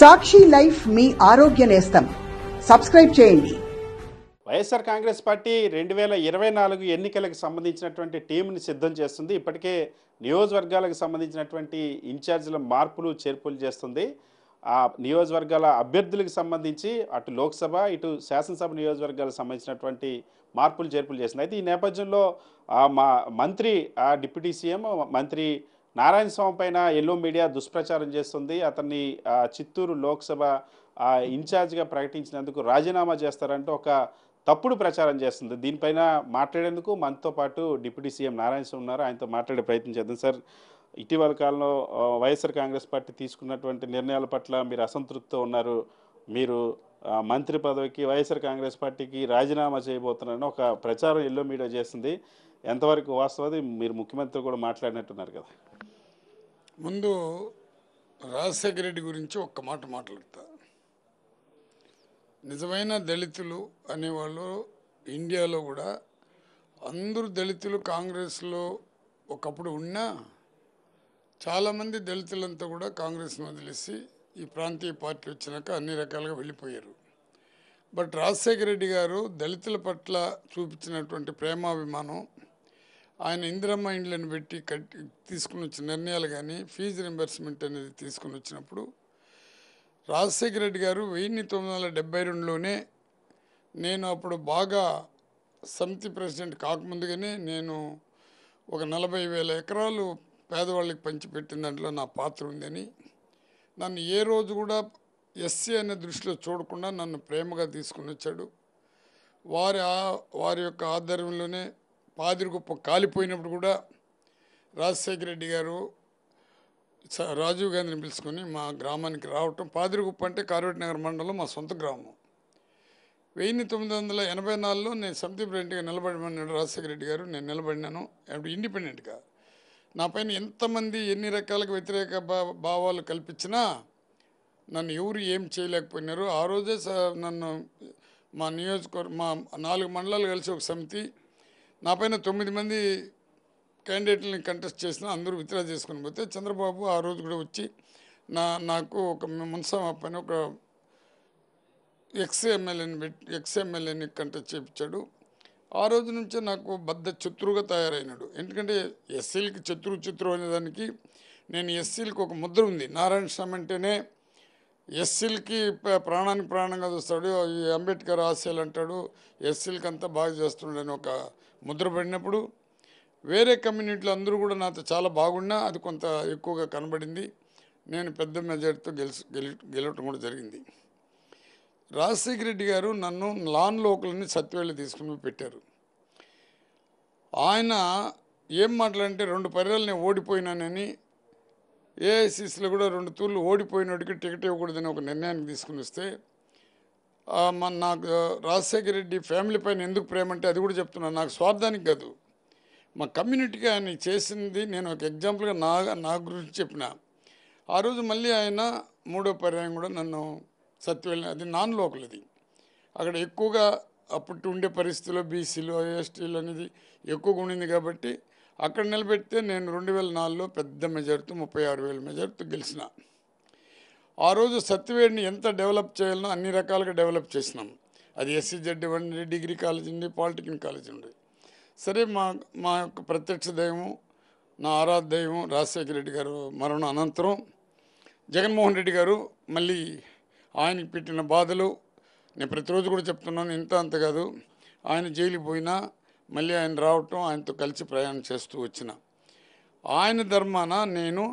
సాక్షి life మీ ఆరోగ్య నేస్తం subscribe చేయండి వైఎస్ఆర్ కాంగ్రెస్ పార్టీ రెండు వేల ఇరవై నాలుగు ఎన్నికలకు సంబంధించినటువంటి టీంని సిద్ధం చేస్తుంది ఇప్పటికే నియోజకవర్గాలకు సంబంధించినటువంటి ఇన్ఛార్జీల మార్పులు చేర్పులు చేస్తుంది ఆ నియోజకవర్గాల అభ్యర్థులకు సంబంధించి అటు లోక్సభ ఇటు శాసనసభ నియోజకవర్గాలకు సంబంధించినటువంటి మార్పులు చేర్పులు చేసింది అయితే ఈ నేపథ్యంలో మా మంత్రి డిప్యూటీ సీఎం మంత్రి నారాయణ స్వామి పైన ఎల్లో మీడియా దుష్ప్రచారం చేస్తుంది అతన్ని చిత్తూరు లోక్సభ ఇన్ఛార్జ్గా ప్రకటించినందుకు రాజీనామా చేస్తారంటూ ఒక తప్పుడు ప్రచారం చేస్తుంది దీనిపైన మాట్లాడేందుకు మనతో పాటు డిప్యూటీ సీఎం నారాయణ స్వామి ఉన్నారు ఆయనతో మాట్లాడే ప్రయత్నం చేద్దాం సార్ ఇటీవల కాలంలో వైఎస్ఆర్ కాంగ్రెస్ పార్టీ తీసుకున్నటువంటి నిర్ణయాల పట్ల మీరు అసంతృప్తితో ఉన్నారు మీరు మంత్రి పదవికి వైఎస్ఆర్ కాంగ్రెస్ పార్టీకి రాజీనామా చేయబోతున్నారని ఒక ప్రచారం ఎల్లో మీడియా చేసింది ఎంతవరకు వాస్తవది మీరు ముఖ్యమంత్రి కూడా మాట్లాడినట్టున్నారు కదా ముందు రాజశేఖర రెడ్డి గురించి ఒక్క మాట మాట్లాడతా నిజమైన దళితులు అనేవాళ్ళు ఇండియాలో కూడా అందరూ దళితులు కాంగ్రెస్లో ఒకప్పుడు ఉన్నా చాలామంది దళితులంతా కూడా కాంగ్రెస్ వదిలేసి ఈ ప్రాంతీయ పార్టీ వచ్చినాక అన్ని రకాలుగా వెళ్ళిపోయారు బట్ రాజశేఖర రెడ్డి గారు దళితుల పట్ల చూపించినటువంటి ప్రేమాభిమానం ఆయన ఇందిరమ్మ ఇండ్లను పెట్టి కట్టి తీసుకుని వచ్చిన నిర్ణయాలు కానీ ఫీజు రింబర్స్మెంట్ అనేది తీసుకుని వచ్చినప్పుడు రాజశేఖర రెడ్డి గారు వెయ్యి తొమ్మిది వందల డెబ్బై రెండులోనే నేను అప్పుడు బాగా సమితి ప్రెసిడెంట్ కాకముందుగానే నేను ఒక నలభై వేల ఎకరాలు పేదవాళ్ళకి పంచిపెట్టిన దాంట్లో నా పాత్ర ఉందని నన్ను ఏ రోజు కూడా ఎస్సీ అనే దృష్టిలో చూడకుండా నన్ను ప్రేమగా తీసుకుని వచ్చాడు వారి వారి యొక్క ఆధ్వర్యంలోనే పాదిరిగుప్ప కాలిపోయినప్పుడు కూడా రాజశేఖర రెడ్డి గారు రాజీవ్ గాంధీని పిలుచుకొని మా గ్రామానికి రావటం పాదిరిగుప్ప అంటే కార్వేట్ నగర్ మండలం మా సొంత గ్రామం వెయ్యి తొమ్మిది వందల ఎనభై నాలుగులో నేను సమితి ప్రెసిడెంట్గా నిలబడమన్నాడు రాజశేఖర రెడ్డి గారు నేను నిలబడినాను అప్పుడు ఇండిపెండెంట్గా నా పైన ఎంతమంది ఎన్ని రకాలకు వ్యతిరేక భావాలు కల్పించినా నన్ను ఎవరు ఏం చేయలేకపోయినారు ఆ రోజే నన్ను మా నియోజకవర్గ మా నాలుగు మండలాలు కలిసి ఒక సమితి నా పైన తొమ్మిది మంది క్యాండిడేట్లని కంటెస్ట్ చేసిన అందరూ విత్డ్రా చేసుకుని పోతే చంద్రబాబు ఆ రోజు కూడా వచ్చి నా నాకు ఒక మున్సా పైన ఒక ఎక్స్ ఎమ్మెల్యేని పెట్టి ఎక్స్ ఎమ్మెల్యేని కంటెస్ట్ చేయించాడు ఆ రోజు నుంచే నాకు బద్ద శత్రువుగా తయారైనాడు ఎందుకంటే ఎస్సీలకి చతురు చిత్రు అనేదానికి నేను ఎస్సీలకు ఒక ముద్ర ఉంది నారాయణ స్వామి అంటేనే ఎస్సీలకి ప్రాణానికి ప్రాణంగా చూస్తాడు ఈ అంబేద్కర్ ఆశయాలు అంటాడు ఎస్సీలకి అంతా బాగా చేస్తుండని ఒక ముద్ర పడినప్పుడు వేరే కమ్యూనిటీలు అందరూ కూడా నాతో చాలా బాగున్నా అది కొంత ఎక్కువగా కనబడింది నేను పెద్ద మెజార్టీతో గెలిచి గెలవటం కూడా జరిగింది రాజశేఖర రెడ్డి గారు నన్ను లాన్ లోకల్ని సత్యవేళ్ళు తీసుకుని పెట్టారు ఆయన ఏం మాట్లాడంటే రెండు పర్యాలు నేను ఓడిపోయినానని ఏఐసిసిలో కూడా రెండు తూర్లు ఓడిపోయినోడికి టికెట్ ఇవ్వకూడదని ఒక నిర్ణయానికి తీసుకుని వస్తే మన నాకు రాజశేఖర రెడ్డి ఫ్యామిలీ పైన ఎందుకు ప్రేమ అంటే అది కూడా చెప్తున్నాను నాకు స్వార్థానికి కాదు మా కమ్యూనిటీకి ఆయన చేసింది నేను ఒక ఎగ్జాంపుల్గా నా నా గురించి చెప్పిన ఆ రోజు మళ్ళీ ఆయన మూడో పర్యాయం కూడా నన్ను సత్యవేళ అది నాన్ లోకల్ అది అక్కడ ఎక్కువగా అప్పుడు ఉండే పరిస్థితిలో బీసీలో ఎస్టీలు అనేది ఎక్కువగా ఉండింది కాబట్టి అక్కడ నిలబెడితే నేను రెండు వేల నాలుగులో పెద్ద మెజార్తో ముప్పై ఆరు వేల మెజార్తో గెలిచిన ఆ రోజు సత్యవేడిని ఎంత డెవలప్ చేయాలనో అన్ని రకాలుగా డెవలప్ చేసినాం అది ఎస్సీజెడ్ ఇవ్వండి డిగ్రీ కాలేజ్ ఉంది పాలిటెక్నిక్ కాలేజ్ ఉంది సరే మా మా యొక్క ప్రత్యక్ష దైవం నా ఆరాధ దైవం రాజశేఖర రెడ్డి గారు మరణ అనంతరం జగన్మోహన్ రెడ్డి గారు మళ్ళీ ఆయనకి పెట్టిన బాధలు నేను ప్రతిరోజు కూడా చెప్తున్నాను ఇంత అంత కాదు ఆయన జైలుకి పోయినా మళ్ళీ ఆయన రావటం ఆయనతో కలిసి ప్రయాణం చేస్తూ వచ్చిన ఆయన ధర్మాన నేను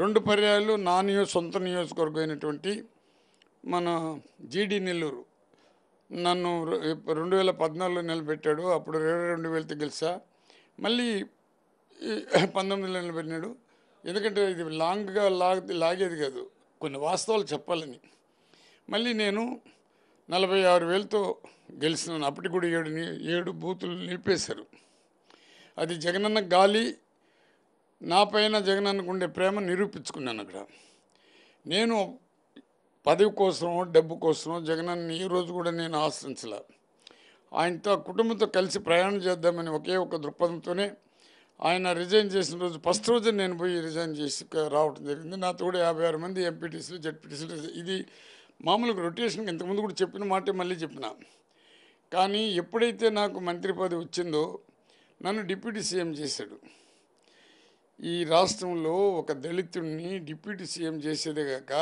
రెండు పర్యాయాలు నా నియో సొంత నియోజకవర్గం అయినటువంటి మన జీడి నెల్లూరు నన్ను రెండు వేల పద్నాలుగులో నిలబెట్టాడు అప్పుడు ఇరవై రెండు వేలతో గెలిచా మళ్ళీ పంతొమ్మిదిలో నిలబెట్టినాడు ఎందుకంటే ఇది లాంగ్గా లాగేది కాదు కొన్ని వాస్తవాలు చెప్పాలని మళ్ళీ నేను నలభై ఆరు వేలతో గెలిచినాను అప్పటి కూడా ఏడు ఏడు బూతులు నిలిపేశారు అది జగనన్న గాలి నా పైన జగనన్నకు ఉండే ప్రేమ నిరూపించుకున్నాను అక్కడ నేను పదవి కోసం డబ్బు కోసం జగనన్న ఈ రోజు కూడా నేను ఆశ్రయించాల ఆయనతో కుటుంబంతో కలిసి ప్రయాణం చేద్దామని ఒకే ఒక దృక్పథంతోనే ఆయన రిజైన్ చేసిన రోజు ఫస్ట్ రోజు నేను పోయి రిజైన్ చేసి రావడం జరిగింది నాతో కూడా యాభై ఆరు మంది ఎంపీటీసీలు జెడ్పీటీసీలు ఇది మామూలుగా రొటేషన్కి ఇంతకుముందు కూడా చెప్పిన మాటే మళ్ళీ చెప్పిన కానీ ఎప్పుడైతే నాకు మంత్రి పదవి వచ్చిందో నన్ను డిప్యూటీ సీఎం చేశాడు ఈ రాష్ట్రంలో ఒక దళితుడిని డిప్యూటీ సీఎం చేసేది కాక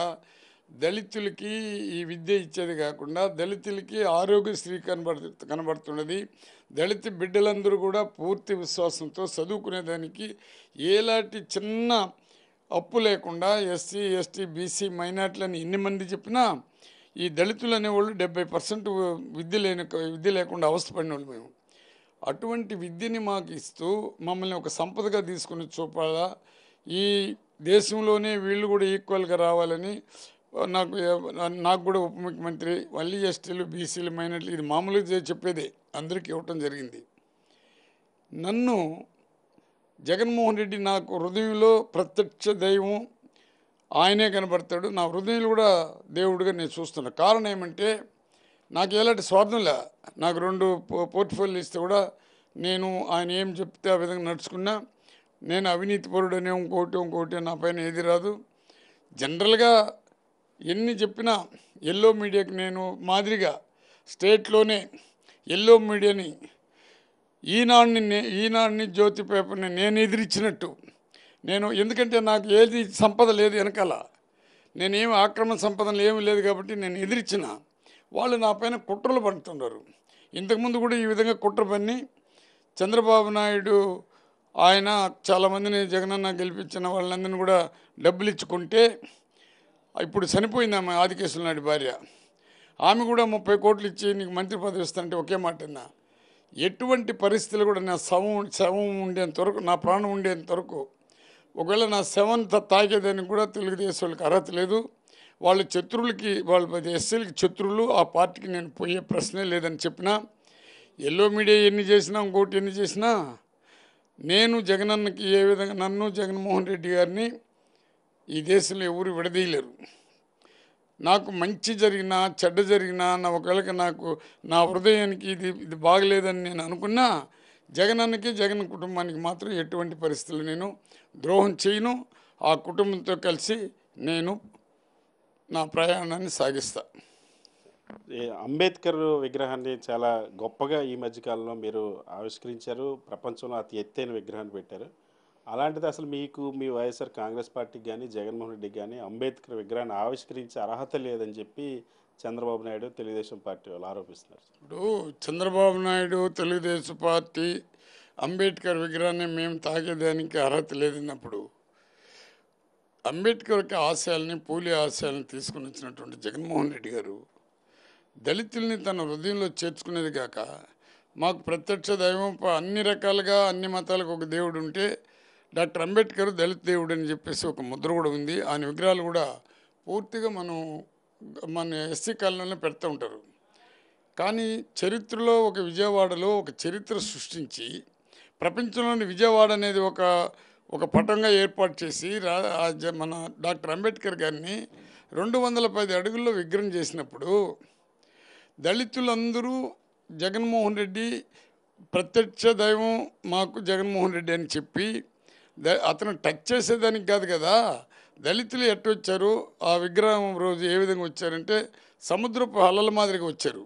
దళితులకి ఈ విద్య ఇచ్చేది కాకుండా దళితులకి ఆరోగ్యశ్రీ కనబడు కనబడుతున్నది దళిత బిడ్డలందరూ కూడా పూర్తి విశ్వాసంతో చదువుకునేదానికి ఏలాంటి చిన్న అప్పు లేకుండా ఎస్సీ ఎస్టీ బీసీ మైనార్టీలని ఎన్ని మంది చెప్పినా ఈ దళితులు అనేవాళ్ళు డెబ్బై పర్సెంట్ విద్య లేని విద్య లేకుండా అవస్థపడిన వాళ్ళు మేము అటువంటి విద్యని మాకు ఇస్తూ మమ్మల్ని ఒక సంపదగా తీసుకుని చూపాలా ఈ దేశంలోనే వీళ్ళు కూడా ఈక్వల్గా రావాలని నాకు నాకు కూడా ఉప ముఖ్యమంత్రి మళ్ళీ ఎస్టీలు బీసీలు మైనార్టీలు ఇది మామూలుగా చెప్పేదే అందరికీ ఇవ్వటం జరిగింది నన్ను జగన్మోహన్ రెడ్డి నాకు హృదయంలో ప్రత్యక్ష దైవం ఆయనే కనబడతాడు నా హృదయంలో కూడా దేవుడిగా నేను చూస్తున్నా కారణం ఏమంటే నాకు ఎలాంటి స్వార్థం లే నాకు రెండు పోర్ట్ఫోలియో ఇస్తే కూడా నేను ఆయన ఏం చెప్తే ఆ విధంగా నడుచుకున్నా నేను అవినీతి అనే ఇంకోటి ఇంకోటి నా పైన ఏది రాదు జనరల్గా ఎన్ని చెప్పినా ఎల్లో మీడియాకి నేను మాదిరిగా స్టేట్లోనే ఎల్లో మీడియాని ఈనాడిని ఈనాడిని జ్యోతి పేపర్ని నేను ఎదిరించినట్టు నేను ఎందుకంటే నాకు ఏది సంపద లేదు వెనకాల నేనేమి ఆక్రమణ సంపదలు ఏమి లేదు కాబట్టి నేను ఎదిరించిన వాళ్ళు నా పైన కుట్రలు పడుతున్నారు ఇంతకుముందు కూడా ఈ విధంగా కుట్ర పని చంద్రబాబు నాయుడు ఆయన చాలామందిని జగనన్న గెలిపించిన వాళ్ళందరినీ కూడా డబ్బులు ఇచ్చుకుంటే ఇప్పుడు చనిపోయింది ఆమె ఆదికేశ్వర నాయుడు భార్య ఆమె కూడా ముప్పై కోట్లు ఇచ్చి నీకు మంత్రి పదవి ఇస్తానంటే ఒకే మాట అన్నా ఎటువంటి పరిస్థితులు కూడా నా శవం శవం ఉండేంత వరకు నా ప్రాణం ఉండేంత వరకు ఒకవేళ నా శవంత తాగేదానికి కూడా తెలుగుదేశం వాళ్ళకి అర్హత లేదు వాళ్ళ శత్రువులకి వాళ్ళ ఎస్సీలకి శత్రువులు ఆ పార్టీకి నేను పోయే ప్రశ్నే లేదని చెప్పిన ఎల్లో మీడియా ఎన్ని చేసినా ఇంకోటి ఎన్ని చేసినా నేను జగనన్నకి ఏ విధంగా నన్ను జగన్మోహన్ రెడ్డి గారిని ఈ దేశంలో ఎవరు విడదీయలేరు నాకు మంచి జరిగినా చెడ్డ జరిగినా నా ఒకవేళకి నాకు నా హృదయానికి ఇది ఇది బాగలేదని నేను అనుకున్నా జగనన్నకి జగన్ కుటుంబానికి మాత్రం ఎటువంటి పరిస్థితులు నేను ద్రోహం చేయను ఆ కుటుంబంతో కలిసి నేను నా ప్రయాణాన్ని సాగిస్తా అంబేద్కర్ విగ్రహాన్ని చాలా గొప్పగా ఈ మధ్యకాలంలో మీరు ఆవిష్కరించారు ప్రపంచంలో అతి ఎత్తైన విగ్రహాన్ని పెట్టారు అలాంటిది అసలు మీకు మీ వైఎస్ఆర్ కాంగ్రెస్ పార్టీకి కానీ జగన్మోహన్ రెడ్డికి కానీ అంబేద్కర్ విగ్రహాన్ని ఆవిష్కరించే అర్హత లేదని చెప్పి చంద్రబాబు నాయుడు తెలుగుదేశం పార్టీ వాళ్ళు ఆరోపిస్తున్నారు ఇప్పుడు చంద్రబాబు నాయుడు తెలుగుదేశం పార్టీ అంబేద్కర్ విగ్రహాన్ని మేము తాగేదానికి అర్హత లేదన్నప్పుడు అంబేద్కర్కి ఆశయాలని ఆశయాల్ని పూలి ఆశయాలను తీసుకుని వచ్చినటువంటి జగన్మోహన్ రెడ్డి గారు దళితుల్ని తన హృదయంలో చేర్చుకునేది కాక మాకు ప్రత్యక్ష దైవం అన్ని రకాలుగా అన్ని మతాలకు ఒక దేవుడు ఉంటే డాక్టర్ అంబేద్కర్ దళిత దేవుడు అని చెప్పేసి ఒక ముద్ర కూడా ఉంది ఆయన విగ్రహాలు కూడా పూర్తిగా మనం మన ఎస్సీ కాలనీలో పెడతా ఉంటారు కానీ చరిత్రలో ఒక విజయవాడలో ఒక చరిత్ర సృష్టించి ప్రపంచంలోని విజయవాడ అనేది ఒక ఒక పటంగా ఏర్పాటు చేసి మన డాక్టర్ అంబేద్కర్ గారిని రెండు వందల పది అడుగుల్లో విగ్రహం చేసినప్పుడు దళితులందరూ జగన్మోహన్ రెడ్డి ప్రత్యక్ష దైవం మాకు జగన్మోహన్ రెడ్డి అని చెప్పి అతను టచ్ చేసేదానికి కాదు కదా దళితులు ఎట్టు వచ్చారు ఆ విగ్రహం రోజు ఏ విధంగా వచ్చారంటే సముద్రపు అల్లల మాదిరిగా వచ్చారు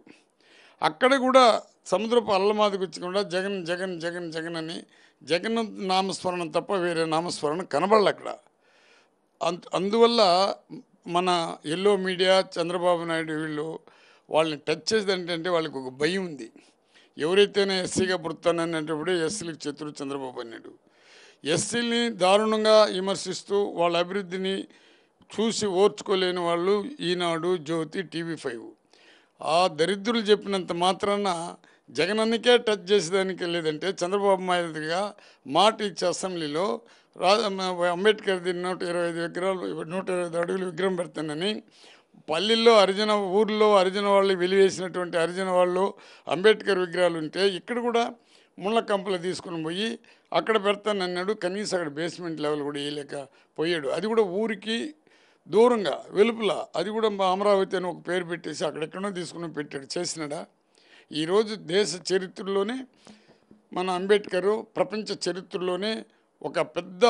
అక్కడ కూడా సముద్రపు అల్లల మాదిరిగా కూడా జగన్ జగన్ జగన్ జగన్ అని జగన్ నామస్మరణ తప్ప వేరే నామస్మరణ కనబడాలి అక్కడ అందువల్ల మన ఎల్లో మీడియా చంద్రబాబు నాయుడు వీళ్ళు వాళ్ళని టచ్ చేసేది ఏంటంటే వాళ్ళకి ఒక భయం ఉంది ఎవరైతేనే ఎస్సీగా అంటే ఎస్సీలకు చతురు చంద్రబాబు అన్నాడు ఎస్సీల్ని దారుణంగా విమర్శిస్తూ వాళ్ళ అభివృద్ధిని చూసి ఓర్చుకోలేని వాళ్ళు ఈనాడు జ్యోతి టీవీ ఫైవ్ ఆ దరిద్రులు చెప్పినంత మాత్రాన జగనన్నకే టచ్ చేసేదానికి లేదంటే చంద్రబాబు మాదిరిగా మాట ఇచ్చే అసెంబ్లీలో అంబేద్కర్ దీన్ని నూట ఇరవై ఐదు విగ్రహాలు నూట ఇరవై ఐదు అడుగులు విగ్రహం పెడతానని పల్లెల్లో అరిజన ఊర్లో అరిజన వాళ్ళు వెలివేసినటువంటి అరిజన వాళ్ళు అంబేద్కర్ విగ్రహాలు ఉంటే ఇక్కడ కూడా ముళ్ళ కంపలు తీసుకుని పోయి అక్కడ పెడతానన్నాడు కనీసం అక్కడ బేస్మెంట్ లెవెల్ కూడా వేయలేక పోయాడు అది కూడా ఊరికి దూరంగా వెలుపల అది కూడా మా అమరావతి అని ఒక పేరు పెట్టేసి అక్కడెక్కడో తీసుకుని పెట్టాడు చేసినాడా ఈరోజు దేశ చరిత్రలోనే మన అంబేద్కర్ ప్రపంచ చరిత్రలోనే ఒక పెద్ద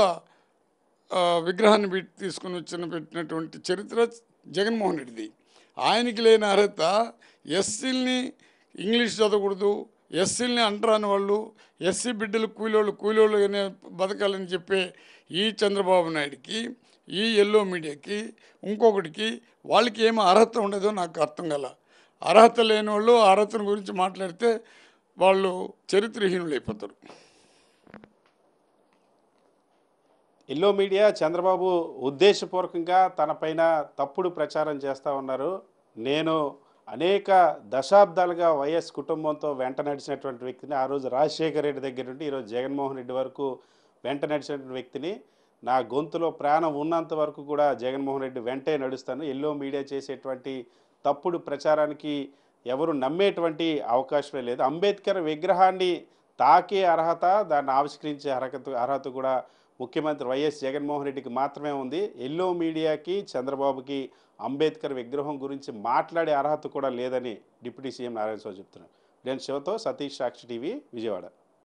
విగ్రహాన్ని పెట్టి తీసుకుని వచ్చిన పెట్టినటువంటి చరిత్ర జగన్మోహన్ రెడ్డిది ఆయనకి లేని అర్హత ఎస్సీల్ని ఇంగ్లీష్ చదవకూడదు ఎస్సీలని అంటరాని వాళ్ళు ఎస్సీ బిడ్డలు కూలోళ్ళు కూలోళ్ళు అనే బతకాలని చెప్పే ఈ చంద్రబాబు నాయుడికి ఈ ఎల్లో మీడియాకి ఇంకొకటికి వాళ్ళకి ఏమి అర్హత ఉండదో నాకు అర్థం కల అర్హత లేని వాళ్ళు అర్హతను గురించి మాట్లాడితే వాళ్ళు చరిత్రహీనులు అయిపోతారు ఎల్లో మీడియా చంద్రబాబు ఉద్దేశపూర్వకంగా తనపైన తప్పుడు ప్రచారం చేస్తూ ఉన్నారు నేను అనేక దశాబ్దాలుగా వైఎస్ కుటుంబంతో వెంట నడిచినటువంటి వ్యక్తిని ఆ రోజు రాజశేఖర రెడ్డి దగ్గర నుండి ఈరోజు జగన్మోహన్ రెడ్డి వరకు వెంట నడిచినటువంటి వ్యక్తిని నా గొంతులో ప్రాణం ఉన్నంత వరకు కూడా జగన్మోహన్ రెడ్డి వెంటే నడుస్తాను ఎల్లో మీడియా చేసేటువంటి తప్పుడు ప్రచారానికి ఎవరు నమ్మేటువంటి అవకాశమే లేదు అంబేద్కర్ విగ్రహాన్ని తాకే అర్హత దాన్ని ఆవిష్కరించే అర్హత అర్హత కూడా ముఖ్యమంత్రి వైఎస్ జగన్మోహన్ రెడ్డికి మాత్రమే ఉంది ఎల్లో మీడియాకి చంద్రబాబుకి అంబేద్కర్ విగ్రహం గురించి మాట్లాడే అర్హత కూడా లేదని డిప్యూటీ సీఎం నారాయణ స్వామి చెప్తున్నారు నేను శివతో సతీష్ సాక్షి టీవీ విజయవాడ